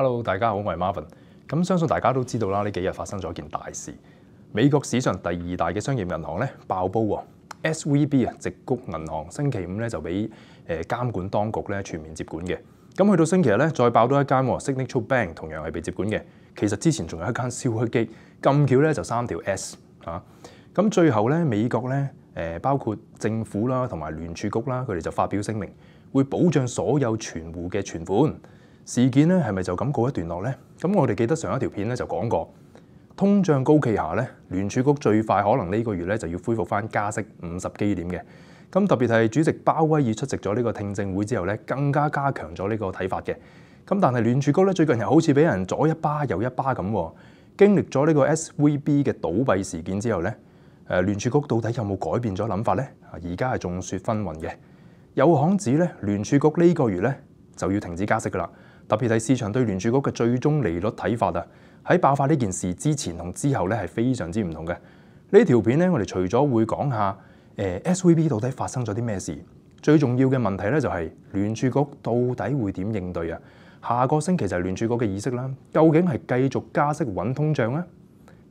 Hello，大家好，我係 Marvin。咁相信大家都知道啦，呢幾日發生咗一件大事。美國史上第二大嘅商業銀行咧爆煲喎，SVB 啊，直谷銀行，星期五咧就俾诶監管當局咧全面接管嘅。咁去到星期日咧，再爆多一間，Signature Bank 同樣係被接管嘅。其實之前仲有一間消失機，咁巧咧就三條 S 嚇。咁最後咧，美國咧誒包括政府啦同埋聯儲局啦，佢哋就發表聲明，會保障所有存户嘅存款。事件咧係咪就咁告一段落呢？咁我哋記得上一條片咧就講過，通脹高企下咧，聯儲局最快可能呢個月咧就要恢復翻加息五十基點嘅。咁特別係主席鮑威爾出席咗呢個聽證會之後咧，更加加強咗呢個睇法嘅。咁但係聯儲局咧最近又好似俾人左一巴右一巴咁，經歷咗呢個 SVB 嘅倒閉事件之後咧，誒聯儲局到底有冇改變咗諗法咧？而家係眾說紛雲嘅。有行指咧聯儲局呢個月咧就要停止加息噶啦。特別係市場對聯儲局嘅最終利率睇法啊，喺爆發呢件事之前同之後咧係非常之唔同嘅。呢條片咧，我哋除咗會講下誒 S V B 到底發生咗啲咩事，最重要嘅問題咧就係聯儲局到底會點應對啊？下個星期就係聯儲局嘅意識啦，究竟係繼續加息穩通脹啊，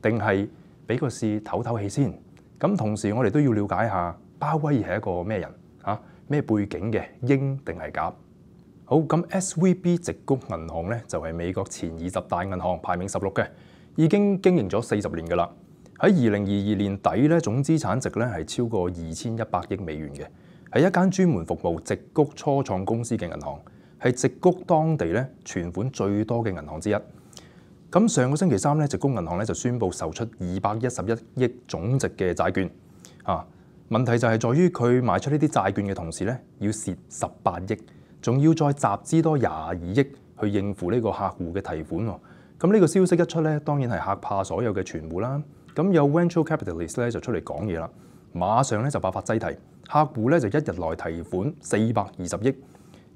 定係俾個事唞唞氣先？咁同時我哋都要了解下巴威係一個咩人啊？咩背景嘅英定係甲？好咁，SVB 直谷銀行咧就係美國前二十大銀行排名十六嘅，已經經營咗四十年噶啦。喺二零二二年底咧，總資產值咧係超過二千一百億美元嘅，係一間專門服務直谷初創公司嘅銀行，係直谷當地咧存款最多嘅銀行之一。咁上個星期三咧，直谷銀行咧就宣布售出二百一十一億總值嘅債券。啊，問題就係在於佢賣出呢啲債券嘅同時咧，要蝕十八億。仲要再集資多廿二億去應付呢個客户嘅提款喎，咁呢個消息一出咧，當然係嚇怕所有嘅存户啦。咁有 Venture Capitalist 咧就出嚟講嘢啦，馬上咧就爆發擠提，客户咧就一日內提款四百二十億，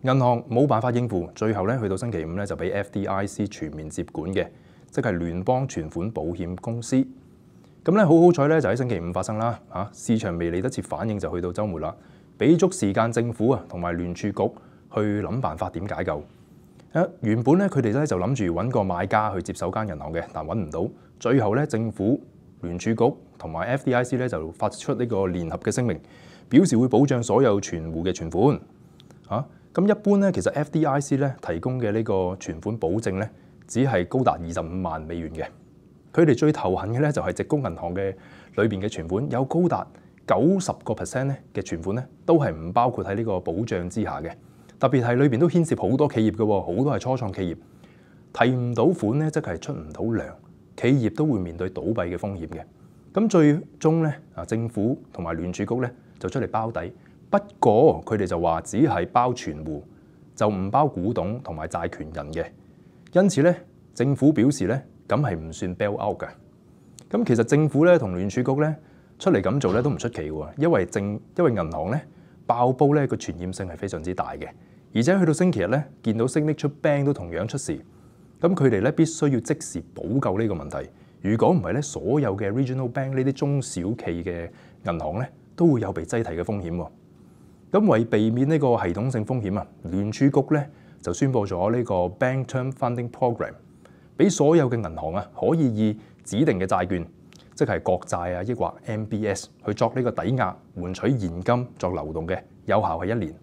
銀行冇辦法應付，最後咧去到星期五咧就俾 FDIC 全面接管嘅，即係聯邦存款保險公司。咁咧好好彩咧，就喺星期五發生啦，嚇市場未嚟得切反應就去到週末啦，俾足時間政府啊同埋聯儲局。去諗辦法點解救原本咧，佢哋咧就諗住揾個買家去接手間銀行嘅，但揾唔到。最後咧，政府聯儲局同埋 F.D.I.C. 咧就發出呢個聯合嘅聲明，表示會保障所有存户嘅存款啊。咁一般咧，其實 F.D.I.C. 咧提供嘅呢個存款保證咧，只係高達二十五萬美元嘅。佢哋最頭痕嘅咧就係直供銀行嘅裏邊嘅存款有高達九十個 percent 咧嘅存款咧，都係唔包括喺呢個保障之下嘅。特別係裏面都牽涉好多企業嘅，好多係初創企業，提唔到款咧，即係出唔到糧，企業都會面對倒閉嘅風險嘅。咁最終咧，啊政府同埋聯儲局咧就出嚟包底，不過佢哋就話只係包存户，就唔包股董同埋債權人嘅。因此咧，政府表示咧，咁係唔算 b e l out 嘅。咁其實政府咧同聯儲局咧出嚟咁做咧都唔出奇喎，因為政因為銀行咧爆煲咧個傳染性係非常之大嘅。而且去到星期日咧，見到升 r 出 bank 都同樣出事，咁佢哋咧必須要即時補救呢個問題。如果唔係咧，所有嘅 regional bank 呢啲中小企嘅銀行咧，都會有被擠提嘅風險。咁為避免呢個系統性風險啊，聯儲局咧就宣布咗呢個 bank term funding program，俾所有嘅銀行啊，可以以指定嘅債券，即係國債啊，抑或 MBS 去作呢個抵押，換取現金作流動嘅，有效係一年。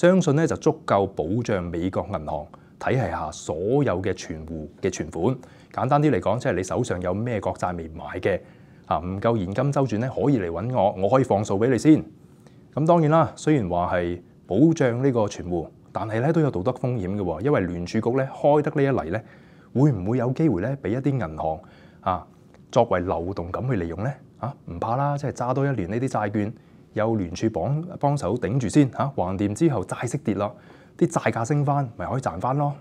相信咧就足夠保障美國銀行體系下所有嘅存户嘅存款。簡單啲嚟講，即係你手上有咩國債未買嘅，啊，唔夠現金周轉咧，可以嚟揾我，我可以放數俾你先。咁當然啦，雖然話係保障呢個存户，但係咧都有道德風險嘅喎，因為聯儲局咧開得呢一嚟咧，會唔會有機會咧俾一啲銀行啊作為流動咁去利用咧？啊，唔怕啦，即係揸多一年呢啲債券。有聯儲綁幫手頂住先嚇，橫掂之後債息跌落，啲債價升翻，咪可以賺翻咯。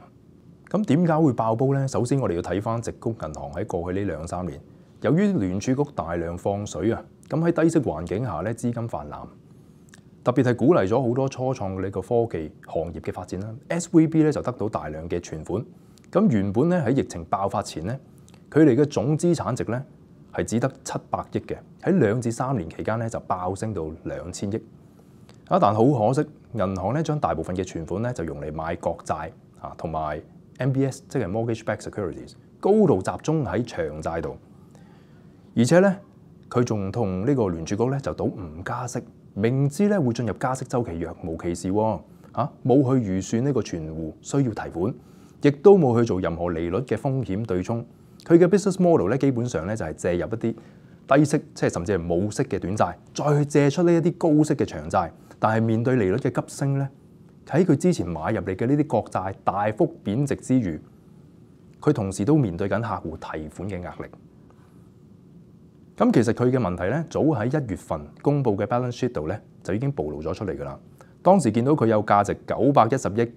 咁點解會爆煲呢？首先我哋要睇翻直工銀行喺過去呢兩三年，由於聯儲局大量放水啊，咁喺低息環境下咧資金泛濫，特別係鼓勵咗好多初創呢個科技行業嘅發展啦。S V B 咧就得到大量嘅存款，咁原本咧喺疫情爆發前咧，佢哋嘅總資產值咧。係只得七百億嘅，喺兩至三年期間咧就爆升到兩千億。啊，但好可惜，銀行咧將大部分嘅存款咧就用嚟買國債啊，同埋 MBS，即係 m o r t g a g e b a c k securities，高度集中喺長債度。而且咧，佢仲同呢個聯儲局咧就倒唔加息，明知咧會進入加息週期，若無其事喎。嚇，冇去預算呢個存户需要提款，亦都冇去做任何利率嘅風險對沖。佢嘅 business model 咧，基本上咧就係借入一啲低息，即系甚至系冇息嘅短債，再去借出呢一啲高息嘅長債。但系面對利率嘅急升咧，喺佢之前買入嚟嘅呢啲國債大幅貶值之餘，佢同時都面對緊客户提款嘅壓力。咁其實佢嘅問題咧，早喺一月份公布嘅 balance sheet 度咧，就已經暴露咗出嚟噶啦。當時見到佢有價值九百一十億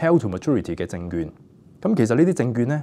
held to maturity 嘅證券，咁其實呢啲證券咧。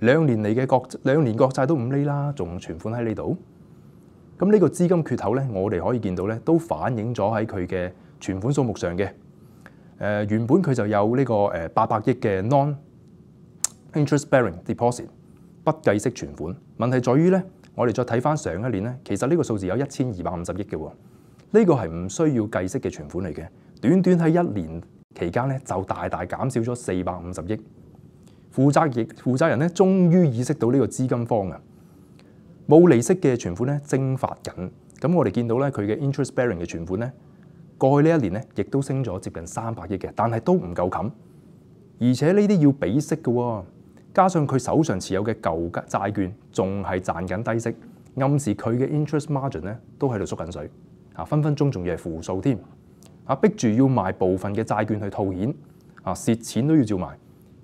兩年嚟嘅國兩年國債都唔厘啦，仲存款喺呢度。咁呢個資金缺口咧，我哋可以見到咧，都反映咗喺佢嘅存款數目上嘅。誒原本佢就有呢個誒八百億嘅 non-interest-bearing deposit 不計息存款。問題在於咧，我哋再睇翻上一年咧，其實呢個數字有一千二百五十億嘅喎。呢個係唔需要計息嘅存款嚟嘅。短短喺一年期間咧，就大大減少咗四百五十億。負責亦負責人咧，終於意識到呢個資金方啊！冇利息嘅存款咧蒸發緊，咁我哋見到咧佢嘅 interest-bearing 嘅存款咧，過去呢一年咧亦都升咗接近三百億嘅，但係都唔夠冚，而且呢啲要俾息嘅，加上佢手上持有嘅舊債券仲係賺緊低息，暗示佢嘅 interest margin 咧都喺度縮緊水啊，分分鐘仲要係負數添啊，逼住要賣部分嘅債券去套現啊，蝕錢都要照賣。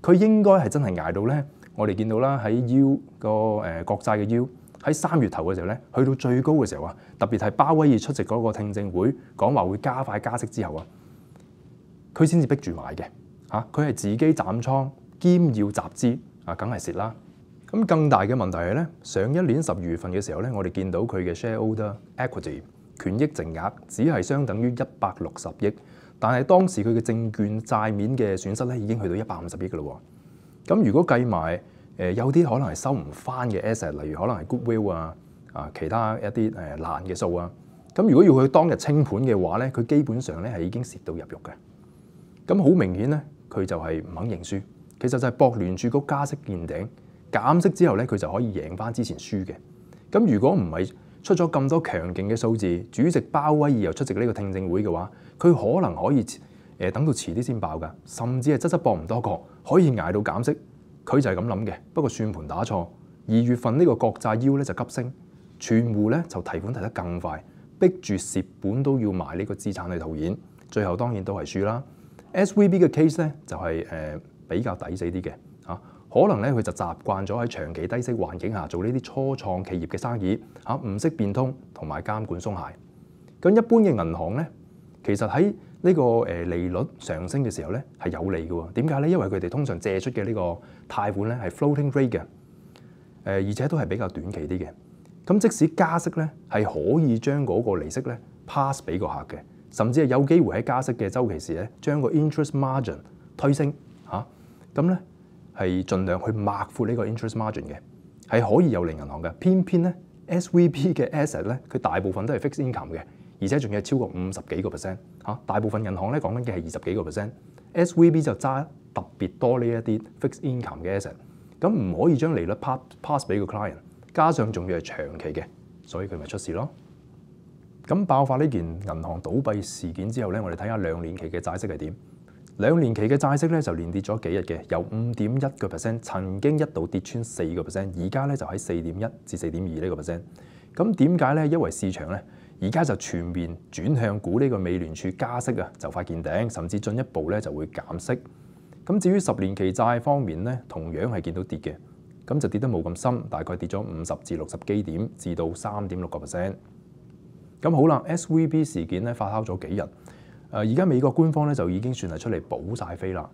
佢應該係真係捱到咧，我哋見到啦，喺 U 個誒國債嘅 U 喺三月頭嘅時候咧，去到最高嘅時候啊，特別係巴威爾出席嗰個聽證會講話會加快加息之後啊，佢先至逼住買嘅嚇，佢係自己斬倉兼要集資啊，梗係蝕啦。咁更大嘅問題係咧，上一年十二月份嘅時候咧，我哋見到佢嘅 shareholder equity 權益淨額只係相等於一百六十億。但係當時佢嘅證券債面嘅損失咧已經去到一百五十億㗎咯喎，咁如果計埋誒有啲可能係收唔翻嘅 asset，例如可能係 goodwill 啊啊其他一啲誒爛嘅數啊，咁如果要佢當日清盤嘅話咧，佢基本上咧係已經蝕到入獄嘅。咁好明顯咧，佢就係唔肯認輸，其實就係博聯住局加息見頂，減息之後咧佢就可以贏翻之前輸嘅。咁如果唔係，出咗咁多強勁嘅數字，主席包威爾又出席呢個聽證會嘅話，佢可能可以誒等到遲啲先爆㗎，甚至係質質搏唔多角，可以挨到減息。佢就係咁諗嘅。不過算盤打錯，二月份呢個國債腰咧就急升，全户咧就提款提得更快，逼住蝕本都要買呢個資產去套現，最後當然都係輸啦。S V B 嘅 case 咧就係誒比較抵死啲嘅嚇。可能咧佢就習慣咗喺長期低息環境下做呢啲初創企業嘅生意嚇，唔識變通同埋監管鬆懈。咁一般嘅銀行咧，其實喺呢個誒利率上升嘅時候咧係有利嘅。點解咧？因為佢哋通常借出嘅呢個貸款咧係 floating rate 嘅，誒而且都係比較短期啲嘅。咁即使加息咧，係可以將嗰個利息咧 pass 俾個客嘅，甚至係有機會喺加息嘅周期時咧將個 interest margin 推升嚇。咁咧？係盡量去抹闊呢個 interest margin 嘅，係可以有利銀行嘅。偏偏咧 s v b 嘅 asset 咧，佢大部分都係 fixed income 嘅，而且仲要係超過五十幾個 percent 嚇。大部分銀行咧講緊嘅係二十幾個 p e r c e n t s v b 就揸特別多呢一啲 fixed income 嘅 asset。咁唔可以將利率 pass pass 俾個 client，加上仲要係長期嘅，所以佢咪出事咯。咁爆發呢件銀行倒閉事件之後咧，我哋睇下兩年期嘅債息係點。兩年期嘅債息咧就連跌咗幾日嘅，由五點一個 percent，曾經一度跌穿四個 percent，而家咧就喺四點一至四點二呢個 percent。咁點解咧？因為市場咧而家就全面轉向股呢個美聯儲加息啊，就快見頂，甚至進一步咧就會減息。咁至於十年期債方面咧，同樣係見到跌嘅，咁就跌得冇咁深，大概跌咗五十至六十基點，至到三點六個 percent。咁好啦，SVB 事件咧发酵咗幾日。誒而家美國官方咧就已經算係出嚟補晒飛啦，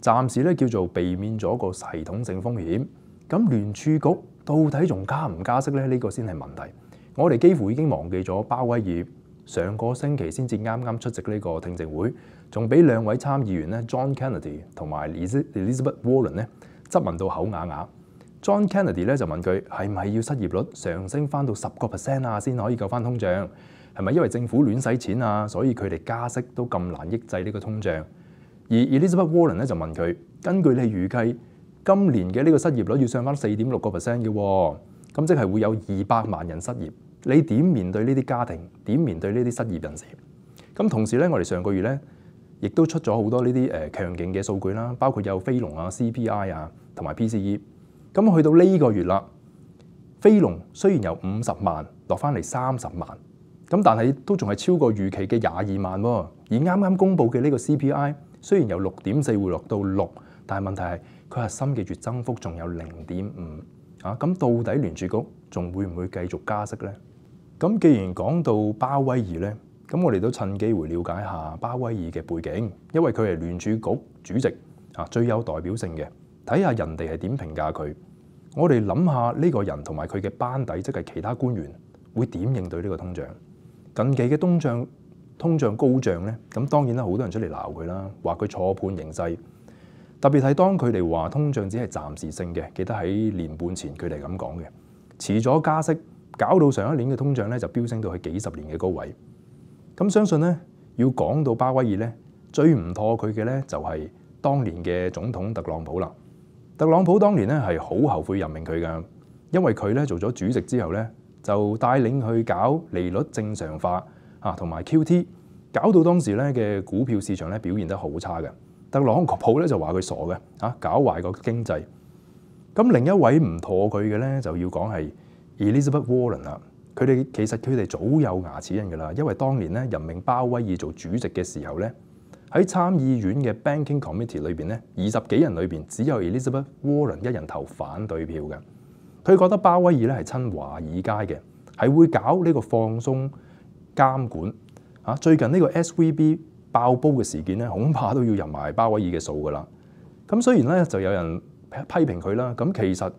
暫時咧叫做避免咗個系統性風險。咁聯儲局到底仲加唔加息咧？呢個先係問題。我哋幾乎已經忘記咗鮑威爾上個星期先至啱啱出席呢個聽證會，仲俾兩位參議員咧 John Kennedy 同埋 Elizabeth Warren 咧質問到口啞啞。John Kennedy 咧就問佢係唔要失業率上升翻到十個 percent 啊先可以救翻通脹？係咪因為政府亂使錢啊？所以佢哋加息都咁難抑制呢個通脹？而 Elizabeth Warren 咧就問佢：根據你預計今年嘅呢個失業率要上翻四點六個 percent 嘅，咁即係會有二百萬人失業。你點面對呢啲家庭？點面對呢啲失業人士？咁同時咧，我哋上個月咧亦都出咗好多呢啲誒強勁嘅數據啦，包括有非農啊、CPI 啊同埋 PCE。咁去到呢個月啦，非農雖然由五十萬落翻嚟三十萬。咁但係都仲係超過預期嘅廿二萬喎。而啱啱公布嘅呢個 CPI 雖然由六點四回落到六，但係問題係佢核心嘅月增幅仲有零點五啊。咁到底聯儲局仲會唔會繼續加息呢？咁既然講到巴威爾呢，咁我哋都趁機會了解下巴威爾嘅背景，因為佢係聯儲局主席啊，最有代表性嘅。睇下人哋係點評價佢。我哋諗下呢個人同埋佢嘅班底，即係其他官員會點應對呢個通脹。近期嘅通漲，通脹高漲咧，咁當然啦，好多人出嚟鬧佢啦，話佢錯判形勢。特別係當佢哋話通脹只係暫時性嘅，記得喺年半前佢哋咁講嘅，遲咗加息，搞到上一年嘅通脹咧就飆升到去幾十年嘅高位。咁相信咧，要講到巴威爾咧，最唔妥佢嘅咧就係當年嘅總統特朗普啦。特朗普當年咧係好後悔任命佢噶，因為佢咧做咗主席之後咧。就帶領去搞利率正常化啊，同埋 QT，搞到當時咧嘅股票市場咧表現得好差嘅。特朗普咧就話佢傻嘅嚇，搞壞個經濟。咁另一位唔妥佢嘅咧，就要講係 Elizabeth Warren 啦。佢哋其實佢哋早有牙齒印噶啦，因為當年咧任命鮑威爾做主席嘅時候咧，喺參議院嘅 Banking Committee 裏邊咧，二十幾人裏邊只有 Elizabeth Warren 一人投反對票嘅。佢覺得鮑威爾咧係親華爾街嘅，係會搞呢個放鬆監管啊，最近呢個 S V B 爆煲嘅事件咧，恐怕都要入埋鮑威爾嘅數噶啦。咁雖然咧就有人批評佢啦，咁其實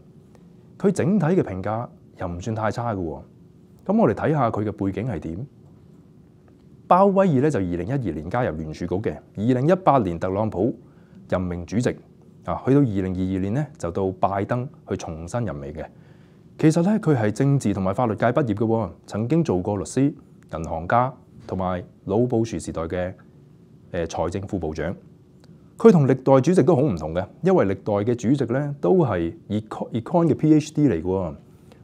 佢整體嘅評價又唔算太差嘅。咁我哋睇下佢嘅背景係點？鮑威爾咧就二零一二年加入聯儲局嘅，二零一八年特朗普任命主席。啊！去到二零二二年咧，就到拜登去重新任命嘅。其實咧，佢係政治同埋法律界畢業嘅，曾經做過律師、銀行家同埋老布殊時代嘅誒財政副部長。佢同歷代主席都好唔同嘅，因為歷代嘅主席咧都係 e econ 嘅 PhD 嚟嘅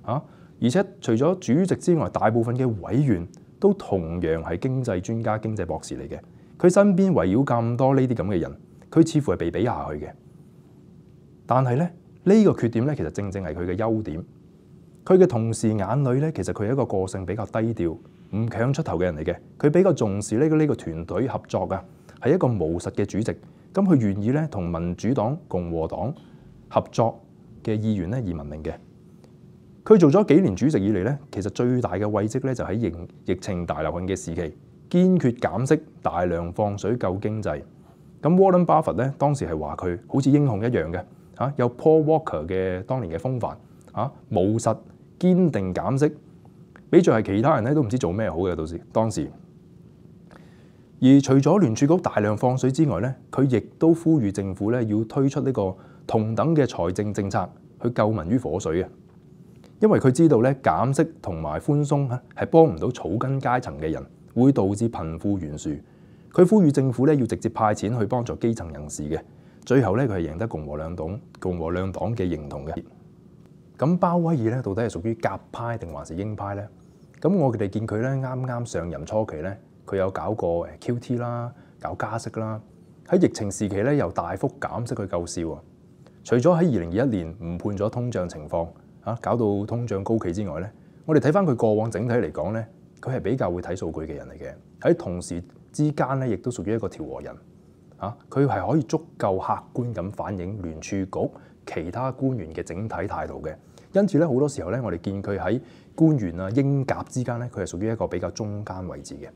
喎，而且除咗主席之外，大部分嘅委員都同樣係經濟專家、經濟博士嚟嘅。佢身邊圍繞咁多呢啲咁嘅人，佢似乎係被比下去嘅。但系咧，呢個缺點咧，其實正正係佢嘅優點。佢嘅同事眼裏咧，其實佢係一個個性比較低調、唔強出頭嘅人嚟嘅。佢比較重視呢個呢个團隊合作嘅，係一個务實嘅主席。咁佢願意咧同民主黨、共和黨合作嘅議員咧而聞名嘅。佢做咗幾年主席以嚟咧，其實最大嘅慰藉咧就喺疫疫情大流行嘅時期，堅決減息、大量放水救經濟。咁沃倫巴菲特咧當時係話佢好似英雄一樣嘅。嚇有 Paul Walker 嘅當年嘅風範，嚇務實堅定減息，比著係其他人咧都唔知做咩好嘅。到時當時，而除咗聯儲局大量放水之外咧，佢亦都呼籲政府咧要推出呢個同等嘅財政政策去救民於火水啊。因為佢知道咧減息同埋寬鬆嚇係幫唔到草根階層嘅人，會導致貧富懸殊。佢呼籲政府咧要直接派錢去幫助基層人士嘅。最後咧，佢係贏得共和兩黨、共和兩黨嘅認同嘅。咁鮑威爾咧，到底係屬於夾派定還是鷹派咧？咁我哋見佢咧啱啱上任初期咧，佢有搞過 QT 啦，搞加息啦。喺疫情時期咧，又大幅減息去救市喎。除咗喺二零二一年唔判咗通脹情況，嚇搞到通脹高企之外咧，我哋睇翻佢過往整體嚟講咧，佢係比較會睇數據嘅人嚟嘅。喺同時之間咧，亦都屬於一個調和人。啊！佢系可以足夠客觀咁反映聯儲局其他官員嘅整體態度嘅，因此咧好多時候咧，我哋見佢喺官員啊、英甲之間咧，佢系屬於一個比較中間位置嘅。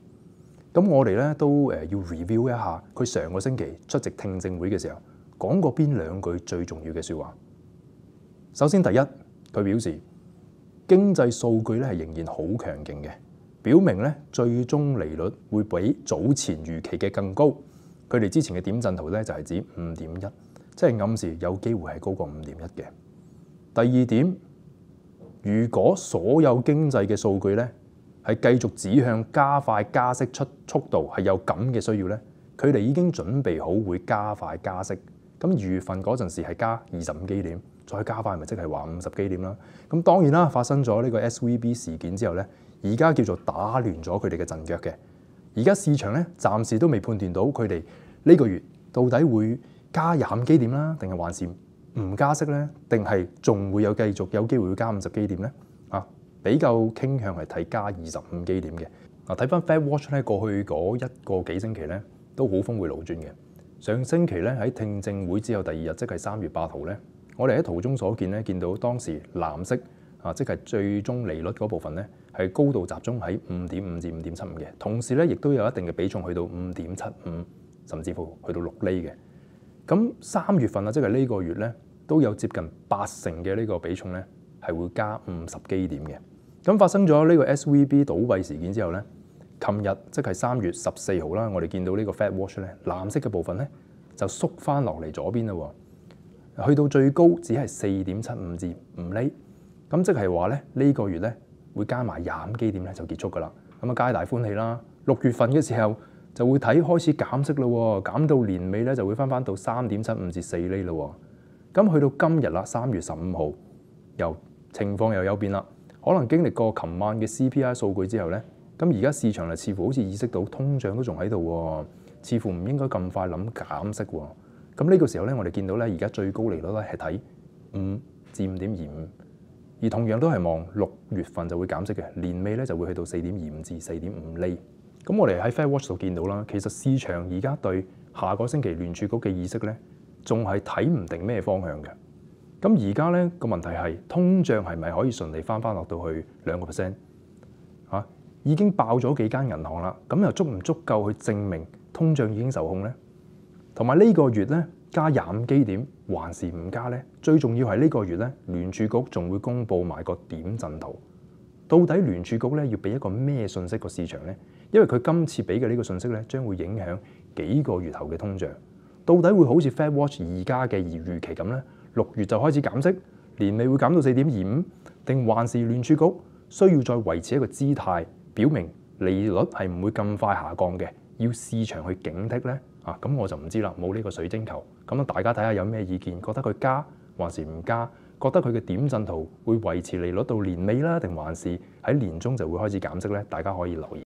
咁我哋咧都誒要 review 一下佢上個星期出席聽證會嘅時候講過邊兩句最重要嘅説話。首先，第一，佢表示經濟數據咧係仍然好強勁嘅，表明咧最終利率會比早前預期嘅更高。佢哋之前嘅點震圖咧，就係指五點一，即係暗示有機會係高過五點一嘅。第二點，如果所有經濟嘅數據咧係繼續指向加快加息出速度，係有咁嘅需要咧，佢哋已經準備好會加快加息。咁二月份嗰陣時係加二十五基點，再加快咪即係話五十基點啦。咁當然啦，發生咗呢個 S V B 事件之後咧，而家叫做打亂咗佢哋嘅陣腳嘅。而家市場咧，暫時都未判斷到佢哋呢個月到底會加廿五基點啦，定係還是唔加息咧？定係仲會有繼續有機會會加五十基點咧？啊，比較傾向係睇加二十五基點嘅。嗱，睇翻 Fed Watch 咧，過去嗰一個幾星期咧，都好峰回路轉嘅。上星期咧喺聽證會之後第二日，即係三月八號咧，我哋喺圖中所見咧，見到當時藍色啊，即係最終利率嗰部分咧。係高度集中喺五點五至五點七五嘅，同時咧，亦都有一定嘅比重去到五點七五，甚至乎去到六厘嘅。咁三月份啊，即係呢個月咧，都有接近八成嘅呢個比重咧，係會加五十基點嘅。咁發生咗呢個 S V B 倒閉事件之後咧，琴日即係三月十四號啦，我哋見到呢個 Fat Watch 咧藍色嘅部分咧就縮翻落嚟左邊啦，去到最高只係四點七五至五厘。咁即係話咧呢個月咧。會加埋廿五基點咧就結束㗎啦，咁啊皆大歡喜啦。六月份嘅時候就會睇開始減息咯，減到年尾咧就會翻翻到三點七五至四厘咯。咁去到今日啦，三月十五號又情況又有變啦。可能經歷過琴晚嘅 CPI 數據之後咧，咁而家市場就似乎好似意識到通脹都仲喺度，似乎唔應該咁快諗減息喎。咁呢個時候咧，我哋見到咧而家最高利率咧係睇五至五點二五。而同樣都係望六月份就會減息嘅，年尾咧就會去到四點二五至四點五厘。咁我哋喺 Fair Watch 度見到啦，其實市場而家對下個星期聯儲局嘅意識咧，仲係睇唔定咩方向嘅。咁而家咧個問題係通脹係咪可以順利翻翻落到去兩個 percent？嚇，已經爆咗幾間銀行啦，咁又足唔足夠去證明通脹已經受控咧？同埋呢個月咧。加廿五基点还是唔加呢？最重要系呢个月咧，联储局仲会公布埋个点阵图，到底联储局咧要俾一个咩信息个市场呢？因为佢今次俾嘅呢个信息咧，将会影响几个月后嘅通胀，到底会好似 Fed Watch 而家嘅而预期咁咧？六月就开始减息，年尾会减到四点二五，定还是联储局需要再维持一个姿态，表明利率系唔会咁快下降嘅，要市场去警惕咧？啊，咁我就唔知啦，冇呢個水晶球，咁啊大家睇下有咩意見，覺得佢加還是唔加，覺得佢嘅點陣圖會維持利率到年尾啦，定還是喺年中就會開始減息咧？大家可以留意。